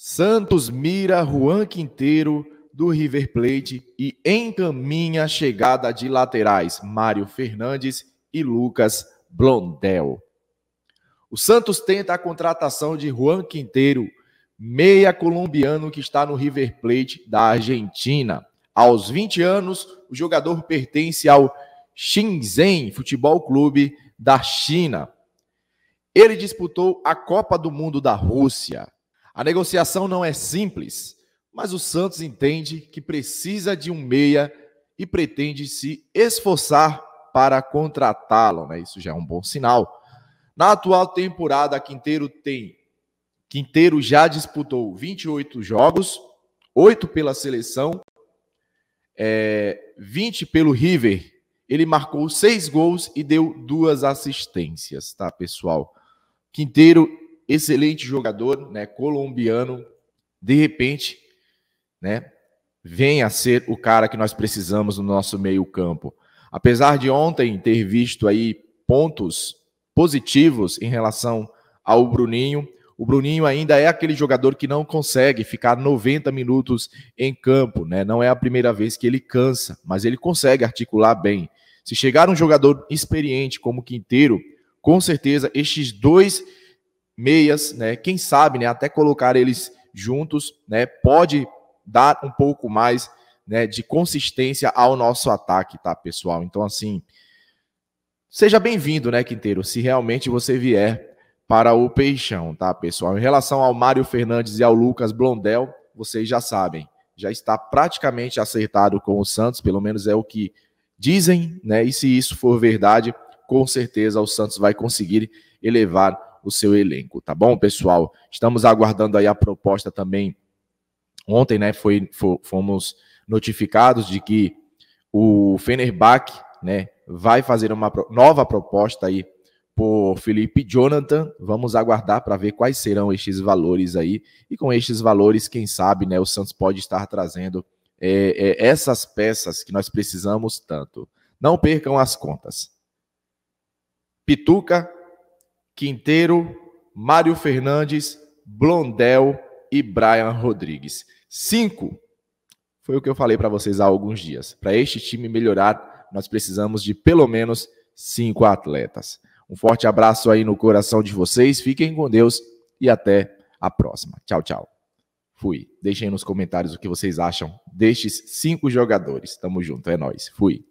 Santos mira Juan Quinteiro do River Plate e encaminha a chegada de laterais Mário Fernandes e Lucas Blondel. O Santos tenta a contratação de Juan Quinteiro, meia colombiano que está no River Plate da Argentina. Aos 20 anos, o jogador pertence ao Shenzhen Futebol Clube da China. Ele disputou a Copa do Mundo da Rússia, a negociação não é simples, mas o Santos entende que precisa de um meia e pretende se esforçar para contratá-lo, né? Isso já é um bom sinal. Na atual temporada, Quinteiro tem Quinteiro já disputou 28 jogos, 8 pela seleção, é, 20 pelo River. Ele marcou 6 gols e deu duas assistências, tá, pessoal? Quinteiro excelente jogador, né, colombiano, de repente, né, vem a ser o cara que nós precisamos no nosso meio-campo. Apesar de ontem ter visto aí pontos positivos em relação ao Bruninho, o Bruninho ainda é aquele jogador que não consegue ficar 90 minutos em campo, né? Não é a primeira vez que ele cansa, mas ele consegue articular bem. Se chegar um jogador experiente como Quinteiro, com certeza estes dois meias, né? Quem sabe, né? Até colocar eles juntos, né? Pode dar um pouco mais, né? De consistência ao nosso ataque, tá, pessoal? Então, assim, seja bem-vindo, né, Quinteiro? Se realmente você vier para o Peixão, tá, pessoal? Em relação ao Mário Fernandes e ao Lucas Blondel, vocês já sabem, já está praticamente acertado com o Santos, pelo menos é o que dizem, né? E se isso for verdade, com certeza o Santos vai conseguir elevar o seu elenco, tá bom, pessoal? Estamos aguardando aí a proposta também. Ontem, né, foi, fomos notificados de que o Fenerbahçe, né, vai fazer uma nova proposta aí por Felipe Jonathan. Vamos aguardar para ver quais serão estes valores aí. E com estes valores, quem sabe, né, o Santos pode estar trazendo é, é, essas peças que nós precisamos tanto. Não percam as contas. Pituca, Quinteiro, Mário Fernandes, Blondel e Brian Rodrigues. Cinco. Foi o que eu falei para vocês há alguns dias. Para este time melhorar, nós precisamos de pelo menos cinco atletas. Um forte abraço aí no coração de vocês. Fiquem com Deus e até a próxima. Tchau, tchau. Fui. Deixem nos comentários o que vocês acham destes cinco jogadores. Tamo junto, é nós. Fui.